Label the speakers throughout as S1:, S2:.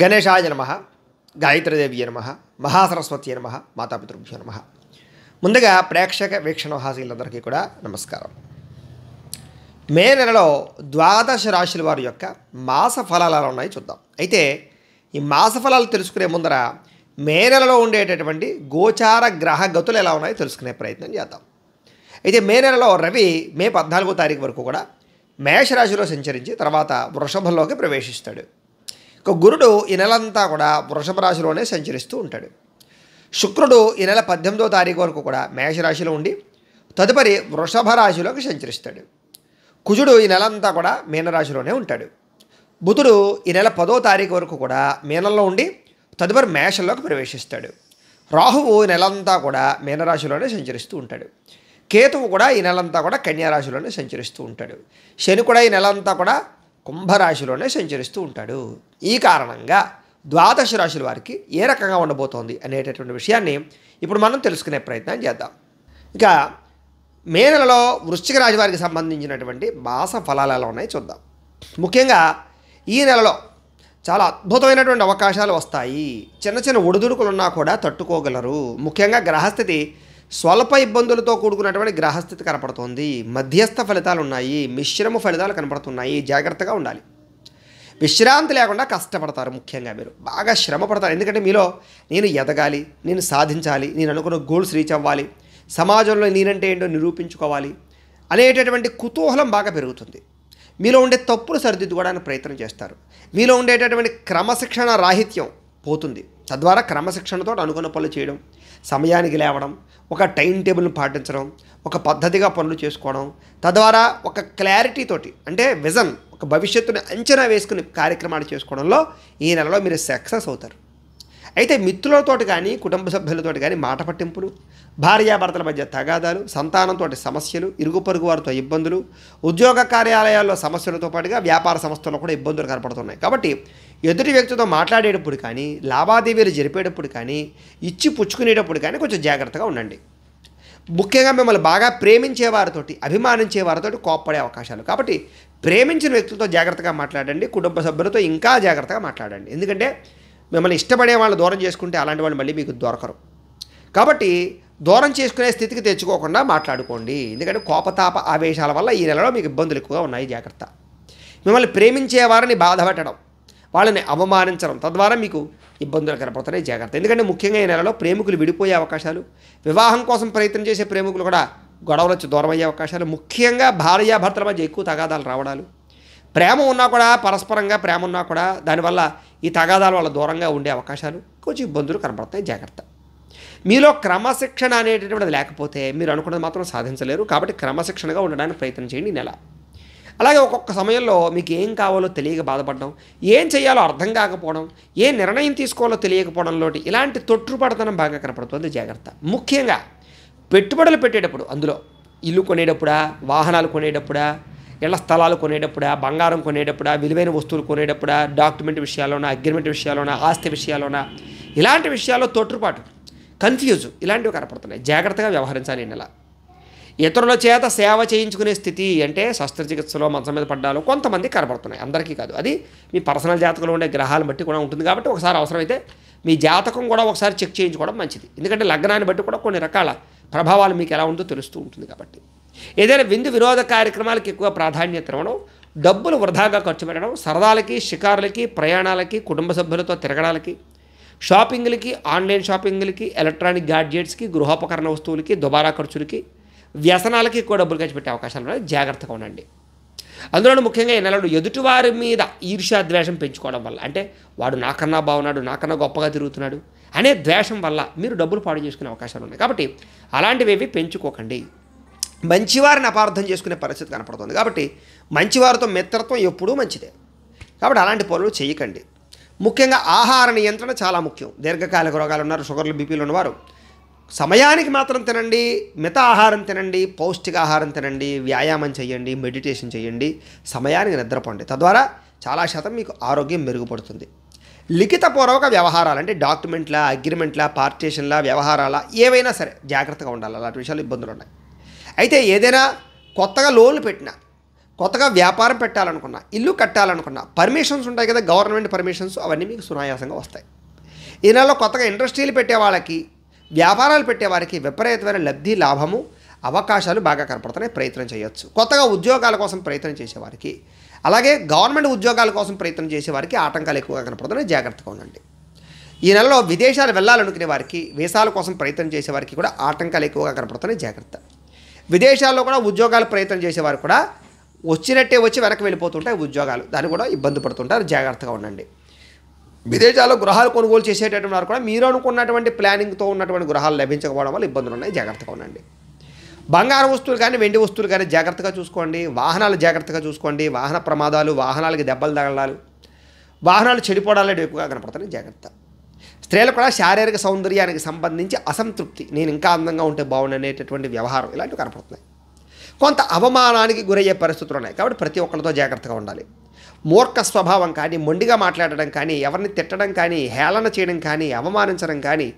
S1: గణేశాయ నమ గాయత్రీదేవియ నమ మహాసరస్వతి నమ మాతాపితృభ్యో నమ ముందుగా ప్రేక్షక వీక్షణ హాసీలందరికీ కూడా నమస్కారం మే నెలలో ద్వాదశ రాశుల వారి యొక్క మాస ఫలాలు ఉన్నాయి చూద్దాం అయితే ఈ మాస ఫలాలు తెలుసుకునే ముందర మే నెలలో ఉండేటటువంటి గోచార గ్రహ గతులు ఎలా ఉన్నాయో తెలుసుకునే ప్రయత్నం చేద్దాం అయితే మే నెలలో రవి మే పద్నాలుగో తారీఖు వరకు కూడా మేషరాశిలో సంచరించి తర్వాత వృషభంలోకి ప్రవేశిస్తాడు ఇక గురుడు ఈ నెలంతా కూడా వృషభ రాశిలోనే సంచరిస్తూ ఉంటాడు శుక్రుడు ఈ నెల పద్దెనిమిదో తారీఖు వరకు కూడా మేషరాశిలో ఉండి తదుపరి వృషభ రాశిలోకి సంచరిస్తాడు కుజుడు ఈ నెలంతా కూడా మీనరాశిలోనే ఉంటాడు బుధుడు ఈ నెల పదో తారీఖు వరకు కూడా మీనంలో ఉండి తదుపరి మేషంలోకి ప్రవేశిస్తాడు రాహువు ఈ నెలంతా కూడా మీనరాశిలోనే సంచరిస్తూ ఉంటాడు కేతువు కూడా ఈ నెలంతా కూడా కన్యారాశిలోనే సంచరిస్తూ ఉంటాడు శని కూడా ఈ నెలంతా కూడా కుంభరాశిలోనే సంచరిస్తూ ఉంటాడు ఈ కారణంగా ద్వాదశ రాశుల వారికి ఏ రకంగా ఉండబోతోంది అనేటటువంటి విషయాన్ని ఇప్పుడు మనం తెలుసుకునే ప్రయత్నం చేద్దాం ఇక మే నెలలో వృశ్చిక రాశి వారికి సంబంధించినటువంటి మాస ఫలాలు ఎలా ఉన్నాయి చూద్దాం ముఖ్యంగా ఈ నెలలో చాలా అద్భుతమైనటువంటి అవకాశాలు వస్తాయి చిన్న చిన్న ఒడిదుడుకులున్నా కూడా తట్టుకోగలరు ముఖ్యంగా గ్రహస్థితి స్వల్ప ఇబ్బందులతో కూడుకున్నటువంటి గ్రహస్థితి కనపడుతోంది మధ్యస్థ ఫలితాలు ఉన్నాయి మిశ్రమ ఫలితాలు కనపడుతున్నాయి జాగ్రత్తగా ఉండాలి విశ్రాంతి లేకుండా కష్టపడతారు ముఖ్యంగా మీరు బాగా శ్రమ పడతారు ఎందుకంటే మీలో నేను ఎదగాలి నేను సాధించాలి నేను అనుకున్న గోల్స్ రీచ్ అవ్వాలి సమాజంలో నేనంటే ఏంటో నిరూపించుకోవాలి అనేటటువంటి కుతూహలం బాగా పెరుగుతుంది మీలో ఉండే తప్పులు సరిదిద్దుకోవడానికి ప్రయత్నం చేస్తారు మీలో ఉండేటటువంటి క్రమశిక్షణ రాహిత్యం పోతుంది తద్వారా క్రమశిక్షణతో అనుకున్న పనులు చేయడం సమయానికి లేవడం ఒక టైం టేబుల్ని పాటించడం ఒక పద్ధతిగా పనులు చేసుకోవడం తద్వారా ఒక క్లారిటీతోటి అంటే విజన్ ఒక భవిష్యత్తుని అంచనా వేసుకుని కార్యక్రమాలు చేసుకోవడంలో ఈ నెలలో మీరు సక్సెస్ అవుతారు అయితే మిత్రులతో కానీ కుటుంబ సభ్యులతో కానీ మాట పట్టింపులు భార్యాభర్తల మధ్య తగాదాలు సంతానంతో సమస్యలు ఇరుగు పొరుగు వారితో ఇబ్బందులు ఉద్యోగ కార్యాలయాల్లో సమస్యలతో పాటుగా వ్యాపార సంస్థల్లో కూడా ఇబ్బందులు కనపడుతున్నాయి కాబట్టి ఎదుటి వ్యక్తితో మాట్లాడేటప్పుడు కానీ లావాదేవీలు జరిపేటప్పుడు కానీ ఇచ్చి పుచ్చుకునేటప్పుడు కానీ కొంచెం జాగ్రత్తగా ఉండండి ముఖ్యంగా మిమ్మల్ని బాగా ప్రేమించే వారితోటి అభిమానించే వారితోటి కోప్పడే అవకాశాలు కాబట్టి ప్రేమించిన వ్యక్తులతో జాగ్రత్తగా మాట్లాడండి కుటుంబ సభ్యులతో ఇంకా జాగ్రత్తగా మాట్లాడండి ఎందుకంటే మిమ్మల్ని ఇష్టపడే వాళ్ళు దూరం చేసుకుంటే అలాంటి వాళ్ళు మళ్ళీ మీకు దొరకరు కాబట్టి దూరం చేసుకునే స్థితికి తెచ్చుకోకుండా మాట్లాడుకోండి ఎందుకంటే కోపతాప ఆవేశాల వల్ల ఈ నెలలో మీకు ఇబ్బందులు ఎక్కువగా ఉన్నాయి జాగ్రత్త మిమ్మల్ని ప్రేమించే వారిని బాధపెట్టడం వాళ్ళని అవమానించడం తద్వారా మీకు ఇబ్బందులు కనపడుతున్నాయి జాగ్రత్త ఎందుకంటే ముఖ్యంగా ఈ నెలలో ప్రేమికులు విడిపోయే అవకాశాలు వివాహం కోసం ప్రయత్నం చేసే ప్రేమికులు కూడా గొడవలు వచ్చి దూరం అయ్యే అవకాశాలు ముఖ్యంగా భార్యాభర్తల మధ్య ఎక్కువ తగాదాలు రావడాలు ప్రేమ ఉన్నా కూడా పరస్పరంగా ప్రేమ ఉన్నా కూడా దానివల్ల ఈ తగాదాల వల్ల దూరంగా ఉండే అవకాశాలు కొంచెం ఇబ్బందులు కనబడతాయి జాగ్రత్త మీలో క్రమశిక్షణ అనేటటువంటిది లేకపోతే మీరు అనుకున్నది మాత్రం సాధించలేరు కాబట్టి క్రమశిక్షణగా ఉండడానికి ప్రయత్నం చేయండి నెల అలాగే ఒక్కొక్క సమయంలో మీకు ఏం కావాలో తెలియక బాధపడడం ఏం చేయాలో అర్థం కాకపోవడం ఏ నిర్ణయం తీసుకోవాలో తెలియకపోవడంలో ఇలాంటి తొట్టుపడతనం బాగా కనపడుతుంది జాగ్రత్త ముఖ్యంగా పెట్టుబడులు పెట్టేటప్పుడు అందులో ఇల్లు కొనేటప్పుడా వాహనాలు కొనేటప్పుడా ఇళ్ల స్థలాలు కొనేటప్పుడా బంగారం కొనేటప్పుడా విలువైన వస్తువులు కొనేటప్పుడా డాక్యుమెంట్ విషయాల్లోనా అగ్రిమెంట్ విషయాల్లోనా ఆస్తి విషయాల్లోనా ఇలాంటి విషయాల్లో తొట్టుపాటు కన్ఫ్యూజ్ ఇలాంటివి కనపడుతున్నాయి జాగ్రత్తగా వ్యవహరించాలి నెల ఇతరుల చేత సేవ చేయించుకునే స్థితి అంటే శస్త్రచికిత్సలో మంచం మీద పడ్డాలు కొంతమంది కనబడుతున్నాయి అందరికీ కాదు అది మీ పర్సనల్ జాతకంలో ఉండే గ్రహాలను బట్టి కూడా ఉంటుంది కాబట్టి ఒకసారి అవసరమైతే మీ జాతకం కూడా ఒకసారి చెక్ చేయించుకోవడం మంచిది ఎందుకంటే లగ్నాన్ని బట్టి కూడా కొన్ని రకాల ప్రభావాలు మీకు ఎలా ఉందో తెలుస్తూ ఉంటుంది కాబట్టి ఏదైనా విందు వినోద కార్యక్రమాలకు ఎక్కువ ప్రాధాన్యత ఇవ్వడం డబ్బులు వృధాగా ఖర్చు పెట్టడం సరదాలకి షికారులకి ప్రయాణాలకి కుటుంబ సభ్యులతో తిరగడానికి షాపింగ్లకి ఆన్లైన్ షాపింగ్లకి ఎలక్ట్రానిక్ గాడ్జెట్స్కి గృహోపకరణ వస్తువులకి దుబారా ఖర్చులకి వ్యసనాలకి ఎక్కువ డబ్బులు ఖర్చు పెట్టే అవకాశాలు ఉన్నాయి జాగ్రత్తగా ఉండండి అందులో ముఖ్యంగా ఈ నెలలో ఎదుటివారి మీద ఈర్ష్యా ద్వేషం పెంచుకోవడం వల్ల అంటే వాడు నాకన్నా బాగున్నాడు నాకన్నా గొప్పగా తిరుగుతున్నాడు అనే ద్వేషం వల్ల మీరు డబ్బులు పాడు చేసుకునే అవకాశాలు ఉన్నాయి కాబట్టి అలాంటివేవి పెంచుకోకండి మంచివారిని అపార్థం చేసుకునే పరిస్థితి కనపడుతుంది కాబట్టి మంచివారితో మిత్రత్వం ఎప్పుడూ మంచిదే కాబట్టి అలాంటి పనులు చేయకండి ముఖ్యంగా ఆహార నియంత్రణ చాలా ముఖ్యం దీర్ఘకాలిక రోగాలు ఉన్నారు షుగర్లు బీపీలు ఉన్నవారు సమయానికి మాత్రం తినండి మిత ఆహారం తినండి పౌష్టికాహారం తినండి వ్యాయామం చేయండి మెడిటేషన్ చేయండి సమయానికి నిద్రపోండి తద్వారా చాలా శాతం మీకు ఆరోగ్యం మెరుగుపడుతుంది లిఖితపూర్వక వ్యవహారాలు అంటే డాక్యుమెంట్ల అగ్రిమెంట్ల పార్టీషన్ల వ్యవహారాల ఏవైనా సరే జాగ్రత్తగా ఉండాలి అలాంటి విషయాలు ఇబ్బందులు ఉన్నాయి అయితే ఏదైనా కొత్తగా లోన్లు పెట్టినా కొత్తగా వ్యాపారం పెట్టాలనుకున్నా ఇల్లు కట్టాలనుకున్నా పర్మిషన్స్ ఉంటాయి కదా గవర్నమెంట్ పర్మిషన్స్ అవన్నీ మీకు సునాయాసంగా వస్తాయి ఈ నెలలో కొత్తగా ఇండస్ట్రీలు పెట్టే వాళ్ళకి వ్యాపారాలు పెట్టేవారికి విపరీతమైన లబ్ధి లాభము అవకాశాలు బాగా కనపడుతున్నాయి ప్రయత్నం చేయొచ్చు కొత్తగా ఉద్యోగాల కోసం ప్రయత్నం చేసేవారికి అలాగే గవర్నమెంట్ ఉద్యోగాల కోసం ప్రయత్నం చేసేవారికి ఆటంకాలు ఎక్కువగా కనపడుతున్నాయి జాగ్రత్తగా ఉండండి ఈ నెలలో విదేశాలు వెళ్ళాలనుకునే వారికి వీసాల కోసం ప్రయత్నం చేసేవారికి కూడా ఆటంకాలు ఎక్కువగా కనపడుతున్నాయి జాగ్రత్త విదేశాల్లో కూడా ఉద్యోగాలు ప్రయత్నం చేసేవారు కూడా వచ్చినట్టే వచ్చి వెనక్కి వెళ్ళిపోతుంటాయి ఉద్యోగాలు దాన్ని కూడా ఇబ్బంది పడుతుంటారు జాగ్రత్తగా ఉండండి విదేశాల్లో గృహాలు కొనుగోలు చేసేటటువంటి వారు కూడా మీరు అనుకున్నటువంటి ప్లానింగ్తో ఉన్నటువంటి గృహాలు లభించకపోవడం వల్ల ఇబ్బందులు ఉన్నాయి జాగ్రత్తగా ఉండండి బంగారం వస్తువులు కానీ వెండి వస్తువులు కానీ జాగ్రత్తగా చూసుకోండి వాహనాలు జాగ్రత్తగా చూసుకోండి వాహన ప్రమాదాలు వాహనాలకి దెబ్బలు తగలాలు వాహనాలు చెడిపోవడాలు ఎక్కువగా కనపడుతున్నాయి జాగ్రత్త స్త్రీలు కూడా శారీరక సౌందర్యానికి సంబంధించి అసంతృప్తి నేను ఇంకా అందంగా ఉంటే అనేటటువంటి వ్యవహారం ఇలాంటివి కనపడుతున్నాయి కొంత అవమానానికి గురయ్యే పరిస్థితులు ఉన్నాయి కాబట్టి ప్రతి ఒక్కరితో జాగ్రత్తగా ఉండాలి మూర్ఖ స్వభావం కానీ మొండిగా మాట్లాడడం కానీ ఎవరిని తిట్టడం కానీ హేళన చేయడం కానీ అవమానించడం కానీ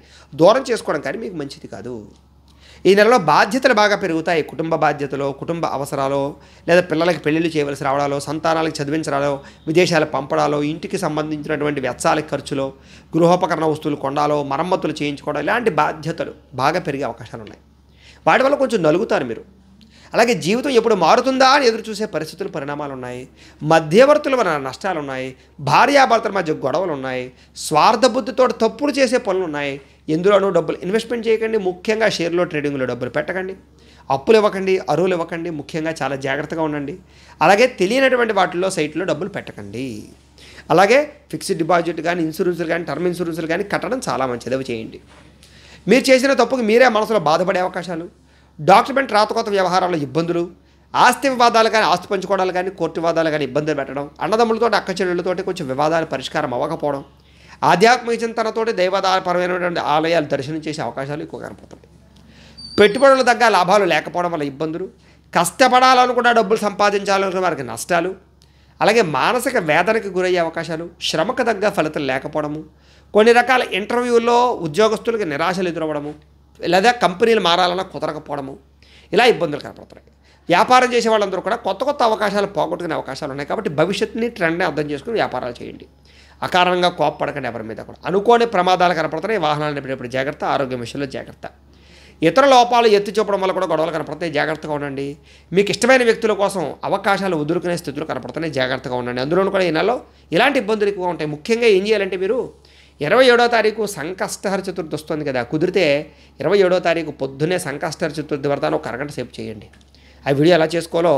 S1: దూరం చేసుకోవడం కానీ మీకు మంచిది కాదు ఈ నెలలో బాధ్యతలు బాగా పెరుగుతాయి కుటుంబ బాధ్యతలో కుటుంబ అవసరాలు లేదా పిల్లలకి పెళ్ళిళ్ళు చేయవలసి రావడాలో సంతానాలకు చదివించడాలో విదేశాలకు పంపడాలో ఇంటికి సంబంధించినటువంటి వెచ్చాల ఖర్చులో గృహోపకరణ వస్తువులు కొండాలో మరమ్మతులు చేయించుకోవడం ఇలాంటి బాధ్యతలు బాగా పెరిగే అవకాశాలు ఉన్నాయి వాటి వల్ల కొంచెం నలుగుతారు మీరు అలాగే జీవితం ఎప్పుడు మారుతుందా అని ఎదురు చూసే పరిస్థితులు పరిణామాలు ఉన్నాయి మధ్యవర్తుల వలన నష్టాలు ఉన్నాయి భార్యాభర్తల మధ్య గొడవలు ఉన్నాయి స్వార్థ బుద్ధితో తప్పులు చేసే పనులు ఉన్నాయి ఎందులోనూ డబ్బులు ఇన్వెస్ట్మెంట్ చేయకండి ముఖ్యంగా షేర్లో ట్రేడింగ్లో డబ్బులు పెట్టకండి అప్పులు ఇవ్వకండి అరువులు ఇవ్వకండి ముఖ్యంగా చాలా జాగ్రత్తగా ఉండండి అలాగే తెలియనటువంటి వాటిల్లో సైట్లో డబ్బులు పెట్టకండి అలాగే ఫిక్స్డ్ డిపాజిట్ కానీ ఇన్సూరెన్స్లు కానీ టర్మ్ ఇన్సూరెన్స్లు కానీ కట్టడం చాలా మంచిది అవి చేయండి మీరు చేసిన తప్పుకు మీరే మనసులో బాధపడే అవకాశాలు డాక్యుమెంట్ రాతకోత వ్యవహారాల్లో ఇబ్బందులు ఆస్తి వివాదాలు కానీ ఆస్తి పంచుకోవడాలు కానీ కోర్టు వివాదాలు కానీ ఇబ్బందులు పెట్టడం అన్నదమ్ములతో అక్క చెల్లెళ్ళతోటి కొంచెం వివాదాలు పరిష్కారం అవ్వకపోవడం ఆధ్యాత్మిక చింతనతోటి దైవాధారపరమైనటువంటి ఆలయాలు దర్శనం చేసే అవకాశాలు ఎక్కువ కనపడుతుంది పెట్టుబడులు తగ్గ లాభాలు లేకపోవడం వల్ల ఇబ్బందులు కష్టపడాలనుకున్న డబ్బులు సంపాదించాలనుకున్న వారికి నష్టాలు అలాగే మానసిక వేదనకి గురయ్యే అవకాశాలు శ్రమకు తగ్గ ఫలితం లేకపోవడము కొన్ని రకాల ఇంటర్వ్యూల్లో ఉద్యోగస్తులకు నిరాశలు ఎదురవ్వడము లేదా కంపెనీలు మారాలన్నా కుదరకపోవడము ఇలా ఇబ్బందులు కనపడుతున్నాయి వ్యాపారం చేసే వాళ్ళందరూ కూడా కొత్త కొత్త అవకాశాలు పోగొట్టుకునే అవకాశాలు ఉన్నాయి కాబట్టి భవిష్యత్తుని ట్రెండ్ని అర్థం చేసుకుని వ్యాపారాలు చేయండి అకారణంగా కోప్పడకండి ఎవరి మీద కూడా అనుకోని ప్రమాదాలు కనపడుతున్నాయి వాహనాలు నడిపినప్పుడు జాగ్రత్త ఆరోగ్యం విషయంలో జాగ్రత్త ఇతర లోపాలు ఎత్తి చూపడం వల్ల కూడా గొడవలు కనపడతాయి జాగ్రత్తగా ఉండండి మీకు ఇష్టమైన వ్యక్తుల కోసం అవకాశాలు వదులుకునే స్థితులు కనపడుతున్నాయి జాగ్రత్తగా ఉండండి అందులోనూ కూడా ఈ నెలలో ఇలాంటి ఇబ్బందులు ఎక్కువగా ఉంటాయి ముఖ్యంగా ఏం చేయాలంటే మీరు ఇరవై ఏడో తారీఖు సంకష్టహర చతుర్థి వస్తుంది కదా కుదిరితే ఇరవై ఏడో తారీఖు పొద్దునే సంకష్టహర చతుర్థి వ్రతాన్ని ఒక అరగంట సేపు చేయండి ఆ వీడియో ఎలా చేసుకోవాలో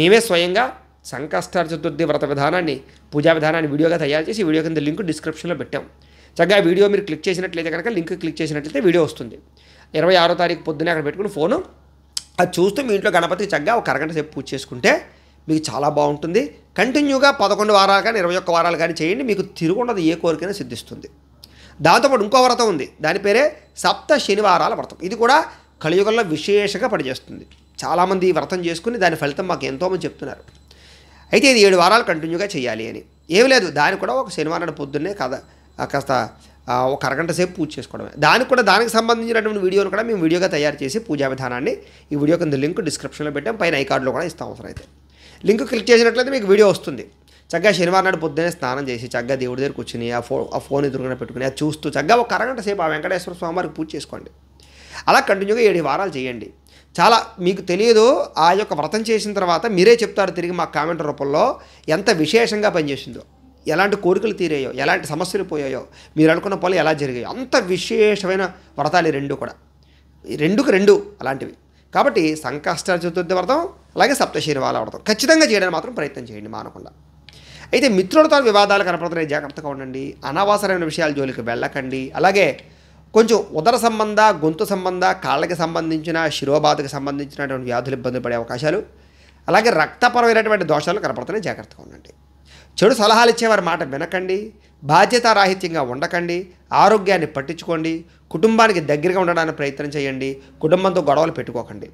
S1: మేమే స్వయంగా సంకష్టహర చతుర్థి వ్రత విధానాన్ని పూజా విధానాన్ని వీడియోగా తయారు చేసి వీడియో కింద లింక్ డిస్క్రిప్షన్లో పెట్టాం చక్కగా వీడియో మీరు క్లిక్ చేసినట్లయితే కనుక లింక్ క్లిక్ చేసినట్లయితే వీడియో వస్తుంది ఇరవై ఆరో తారీఖు పొద్దునే అక్కడ పెట్టుకుని ఫోను అది చూస్తూ మీ ఇంట్లో గణపతి చక్కగా ఒక అరగంట సేపు పూజ చేసుకుంటే మీకు చాలా బాగుంటుంది కంటిన్యూగా పదకొండు వారాలు కానీ ఇరవై ఒక్క వారాలు కానీ చేయండి మీకు తిరుగుండదు ఏ కోరికైనా సిద్ధిస్తుంది దాంతోపాటు ఇంకో వ్రతం ఉంది దాని పేరే సప్త శనివారాల వ్రతం ఇది కూడా కలియుగంలో విశేషంగా పనిచేస్తుంది చాలామంది వ్రతం చేసుకుని దాని ఫలితం మాకు ఎంతోమంది చెప్తున్నారు అయితే ఇది ఏడు వారాలు కంటిన్యూగా చేయాలి అని ఏమి లేదు దానికి కూడా ఒక శనివారం పొద్దున్నే కథ కాస్త ఒక అరగంట సేపు పూజ చేసుకోవడమే దానికి కూడా దానికి సంబంధించినటువంటి వీడియోను కూడా మేము వీడియోగా తయారు చేసి పూజా విధానాన్ని ఈ వీడియో కింద లింక్ డిస్క్రిప్షన్లో పెట్టాం పైన ఐ కార్డులో కూడా ఇస్తాం అవసరం అయితే లింక్ క్లిక్ చేసినట్లయితే మీకు వీడియో వస్తుంది చక్కగా శనివారం నాడు పొద్దునే స్నానం చేసి చక్కగా దేవుడి దగ్గర కూర్చుని ఆ ఫో ఆ ఫోన్ ఎదురుగా పెట్టుకుని అది చూస్తూ చక్కగా ఒక అరగంట సేపు ఆ వెంకటేశ్వర స్వామివారికి పూజ చేసుకోండి అలా కంటిన్యూగా ఏడు వారాలు చేయండి చాలా మీకు తెలియదు ఆ యొక్క వ్రతం చేసిన తర్వాత మీరే చెప్తారు తిరిగి మా కామెంట్ రూపంలో ఎంత విశేషంగా పనిచేసిందో ఎలాంటి కోరికలు తీరాయో ఎలాంటి సమస్యలు పోయాయో మీరు అనుకున్న పనులు ఎలా జరిగాయో అంత విశేషమైన వ్రతాలు రెండు కూడా రెండుకు రెండు అలాంటివి కాబట్టి సంకష్ట చతుర్థి వ్రతం అలాగే సప్తశీర్వాల వ్రతం ఖచ్చితంగా చేయడానికి మాత్రం ప్రయత్నం చేయండి మానకుండా అయితే మిత్రులతో వివాదాలు కనపడుతున్నాయి జాగ్రత్తగా ఉండండి అనవసరమైన విషయాలు జోలికి వెళ్ళకండి అలాగే కొంచెం ఉదర సంబంధ గొంతు సంబంధ కాళ్ళకి సంబంధించిన శిరోబాధకు సంబంధించినటువంటి వ్యాధులు ఇబ్బందులు పడే అవకాశాలు అలాగే రక్తపరమైనటువంటి దోషాలు కనపడుతున్నాయి జాగ్రత్తగా ఉండండి చెడు సలహాలు ఇచ్చేవారి మాట వినకండి బాధ్యతారాహిత్యంగా ఉండకండి ఆరోగ్యాన్ని పట్టించుకోండి కుటుంబానికి దగ్గరగా ఉండడానికి ప్రయత్నం చేయండి కుటుంబంతో గొడవలు పెట్టుకోకండి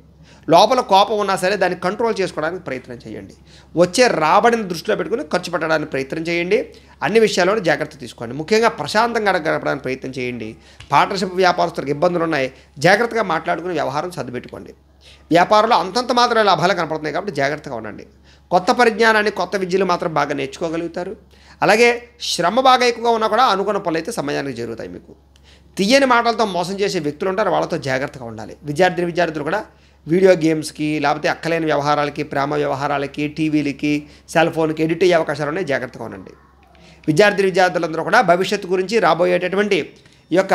S1: లోపల కోపం ఉన్నా సరే దాన్ని కంట్రోల్ చేసుకోవడానికి ప్రయత్నం చేయండి వచ్చే రాబడిని దృష్టిలో పెట్టుకుని ఖర్చు పెట్టడానికి ప్రయత్నం చేయండి అన్ని విషయాల్లోనూ జాగ్రత్త తీసుకోండి ముఖ్యంగా ప్రశాంతంగా గడపడానికి ప్రయత్నం చేయండి పార్ట్నర్షిప్ వ్యాపారస్తులకు ఇబ్బందులు ఉన్నాయి జాగ్రత్తగా మాట్లాడుకుని వ్యవహారం సర్దుపెట్టుకోండి వ్యాపారంలో అంతంత మాత్రం లాభాలు కనపడుతున్నాయి కాబట్టి జాగ్రత్తగా ఉండండి కొత్త పరిజ్ఞానాన్ని కొత్త విద్యలు మాత్రం బాగా నేర్చుకోగలుగుతారు అలాగే శ్రమ బాగా ఎక్కువగా ఉన్నా కూడా అనుకున్న పనులు అయితే సమయానికి జరుగుతాయి మీకు తీయని మాటలతో మోసం చేసే వ్యక్తులు ఉంటారు వాళ్ళతో జాగ్రత్తగా ఉండాలి విద్యార్థిని విద్యార్థులు కూడా వీడియో గేమ్స్కి లేకపోతే అక్కలేని వ్యవహారాలకి ప్రేమ వ్యవహారాలకి టీవీలకి సెల్ ఫోన్కి ఎడిట్ అయ్యే అవకాశాలు ఉన్నాయి జాగ్రత్తగా ఉండండి విద్యార్థి విద్యార్థులందరూ కూడా భవిష్యత్తు గురించి రాబోయేటటువంటి ఈ యొక్క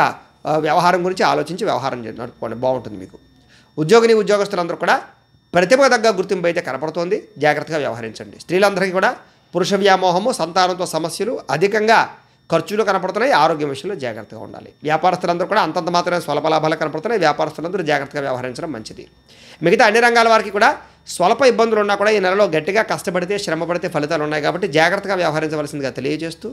S1: వ్యవహారం గురించి ఆలోచించి వ్యవహారం నడుపుకోండి బాగుంటుంది మీకు ఉద్యోగిని ఉద్యోగస్తులందరూ కూడా ప్రతిభ తగ్గ గుర్తింపు అయితే కనపడుతోంది జాగ్రత్తగా వ్యవహరించండి స్త్రీలందరికీ కూడా పురుష వ్యామోహము సంతానంతో సమస్యలు అధికంగా ఖర్చులు కనపడుతున్నాయి ఆరోగ్యం విషయంలో జాగ్రత్తగా ఉండాలి వ్యాపారస్తులందరూ కూడా అంతంత మాత్రమే స్వల్ప లాభాలు కనపడుతున్నాయి వ్యాపారస్తులందరూ జాగ్రత్తగా వ్యవహరించడం మంచిది మిగతా అన్ని రంగాల వారికి కూడా స్వల్ప ఇబ్బందులు ఉన్నా కూడా ఈ నెలలో గట్టిగా కష్టపడితే శ్రమపడితే ఫలితాలు ఉన్నాయి కాబట్టి జాగ్రత్తగా వ్యవహరించవలసిందిగా తెలియజేస్తూ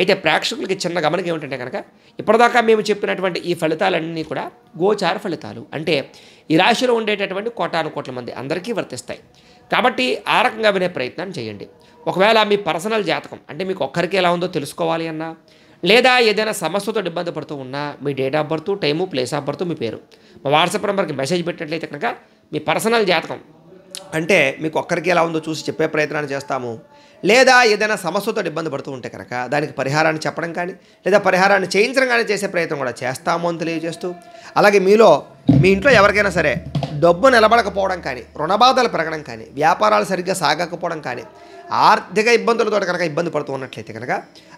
S1: అయితే ప్రేక్షకులకి చిన్న గమనిక ఏమిటంటే కనుక ఇప్పటిదాకా మేము చెప్పినటువంటి ఈ ఫలితాలన్నీ కూడా గోచార ఫలితాలు అంటే ఈ రాశిలో ఉండేటటువంటి కోటాను కోట్ల మంది అందరికీ వర్తిస్తాయి కాబట్టి ఆ రకంగా వినే ప్రయత్నం చేయండి ఒకవేళ మీ పర్సనల్ జాతకం అంటే మీకు ఒక్కరికి ఎలా ఉందో తెలుసుకోవాలి అన్నా లేదా ఏదైనా సమస్యతో ఇబ్బంది పడుతూ ఉన్నా మీ date of birth time place of birth మీ పేరు మా వాట్సాప్ నెంబర్కి మెసేజ్ పెట్టినట్లయితే కనుక మీ పర్సనల్ జాతకం అంటే మీకు ఒక్కరికి ఎలా ఉందో చూసి చెప్పే ప్రయత్నాన్ని చేస్తాము లేదా ఏదైనా సమస్యతో ఇబ్బంది పడుతూ ఉంటే కనుక దానికి పరిహారాన్ని చెప్పడం కానీ లేదా పరిహారాన్ని చేయించడం కానీ చేసే ప్రయత్నం కూడా చేస్తాము అని తెలియజేస్తూ అలాగే మీలో మీ ఇంట్లో ఎవరికైనా సరే డబ్బు నిలబడకపోవడం కానీ రుణబాధలు పెరగడం కానీ వ్యాపారాలు సరిగ్గా సాగకపోవడం కానీ ఆర్థిక ఇబ్బందులతో కనుక ఇబ్బంది పడుతూ ఉన్నట్లయితే కనుక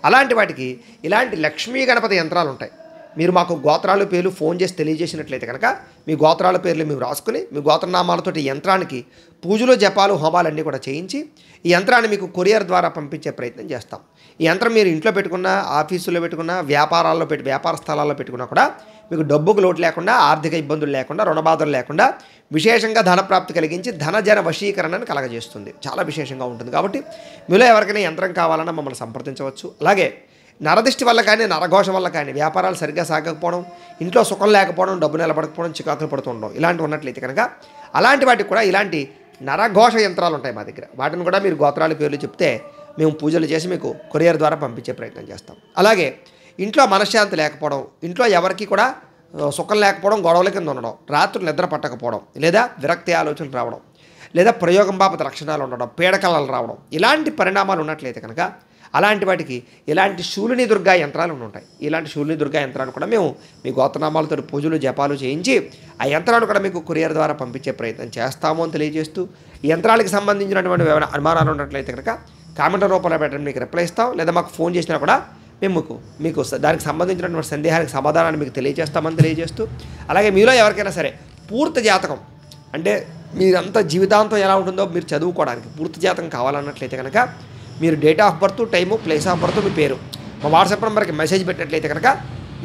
S1: అలాంటి వాటికి ఇలాంటి లక్ష్మీ గణపతి యంత్రాలు ఉంటాయి మీరు మాకు గోత్రాలు పేర్లు ఫోన్ చేసి తెలియజేసినట్లయితే కనుక మీ గోత్రాల పేర్లు మేము రాసుకుని మీ గోత్రనామాలతోటి యంత్రానికి పూజలు జపాలు హోమాలు అన్నీ కూడా చేయించి ఈ యంత్రాన్ని మీకు కొరియర్ ద్వారా పంపించే ప్రయత్నం చేస్తాం ఈ యంత్రం మీరు ఇంట్లో పెట్టుకున్న ఆఫీసులో పెట్టుకున్న వ్యాపారాల్లో పెట్టి వ్యాపార స్థలాల్లో పెట్టుకున్నా కూడా మీకు డబ్బుకు లోటు లేకుండా ఆర్థిక ఇబ్బందులు లేకుండా రుణబాధలు లేకుండా విశేషంగా ధనప్రాప్తి కలిగించి ధనజన వశీకరణను కలగజేస్తుంది చాలా విశేషంగా ఉంటుంది కాబట్టి మీలో ఎవరికైనా యంత్రం కావాలన్నా మమ్మల్ని సంప్రదించవచ్చు అలాగే నరదిష్టి వల్ల కానీ నరఘోషం వల్ల కానీ వ్యాపారాలు సరిగ్గా సాగకపోవడం ఇంట్లో సుఖం లేకపోవడం డబ్బు నిలబడకపోవడం చికాకులు పడుతుండడం ఇలాంటి ఉన్నట్లయితే కనుక అలాంటి వాటికి కూడా ఇలాంటి నరఘోష యంత్రాలు ఉంటాయి మా దగ్గర వాటిని కూడా మీరు గోత్రాల పేర్లు చెప్తే మేము పూజలు చేసి మీకు కొరియర్ ద్వారా పంపించే ప్రయత్నం చేస్తాం అలాగే ఇంట్లో మనశ్శాంతి లేకపోవడం ఇంట్లో ఎవరికి కూడా సుఖం లేకపోవడం గొడవల కింద ఉండడం రాత్రులు నిద్ర పట్టకపోవడం లేదా విరక్తి ఆలోచనలు రావడం లేదా ప్రయోగం బాపత లక్షణాలు ఉండడం పీడకలలు రావడం ఇలాంటి పరిణామాలు ఉన్నట్లయితే కనుక అలాంటి వాటికి ఇలాంటి శూలిని దుర్గా యంత్రాలు ఉంటాయి ఇలాంటి శూలిని దుర్గా యంత్రాలు కూడా మేము మీ గోత్రనామాలతో పూజలు జపాలు చేయించి ఆ యంత్రాలు కూడా మీకు కొరియర్ ద్వారా పంపించే ప్రయత్నం చేస్తాము అని తెలియజేస్తూ ఈ యంత్రాలకు సంబంధించినటువంటి అనుమానాలు ఉన్నట్లయితే కనుక కామెంట్ రూపంలో పెట్టడం మీకు రిప్లై ఇస్తాం లేదా మాకు ఫోన్ చేసినా కూడా మేము మీకు దానికి సంబంధించినటువంటి సందేహానికి సమాధానాన్ని మీకు తెలియజేస్తామని తెలియజేస్తూ అలాగే మీలో ఎవరికైనా సరే పూర్తి జాతకం అంటే మీరంతా జీవితాంతం ఎలా ఉంటుందో మీరు చదువుకోవడానికి పూర్తి జాతకం కావాలన్నట్లయితే కనుక మీరు date of birth time place of birth మీ పేరు మా వాట్సాప్ నెంబర్కి మెసేజ్ పెట్టినట్లయితే కనుక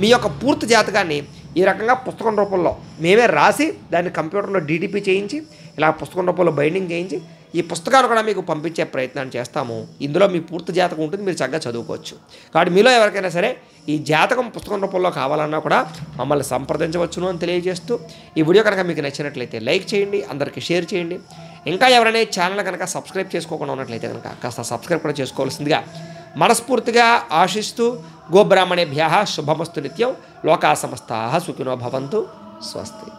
S1: మీ యొక్క పూర్తి జాతకాన్ని ఈ రకంగా పుస్తకం రూపంలో మేమే రాసి దాన్ని కంప్యూటర్లో డీటీపీ చేయించి ఇలా పుస్తకం రూపంలో బైండింగ్ చేయించి ఈ పుస్తకాలు కూడా మీకు పంపించే ప్రయత్నం చేస్తాము ఇందులో మీ పూర్తి జాతకం ఉంటుంది మీరు చక్కగా చదువుకోవచ్చు కాబట్టి మీలో ఎవరికైనా సరే ఈ జాతకం పుస్తకం రూపంలో కావాలన్నా కూడా మమ్మల్ని సంప్రదించవచ్చును అని తెలియజేస్తూ ఈ వీడియో కనుక మీకు నచ్చినట్లయితే లైక్ చేయండి అందరికీ షేర్ చేయండి ఇంకా ఎవరైనా ఛానల్ కనుక సబ్స్క్రైబ్ చేసుకోకుండా ఉన్నట్లయితే కనుక కాస్త సబ్స్క్రైబ్ కూడా చేసుకోవాల్సిందిగా మనస్ఫూర్తిగా ఆశిస్తూ గోబ్రాహ్మణేభ్య శుభమస్తు నిత్యం లోకా సమస్తా సుఖినో భవంతు స్వస్తి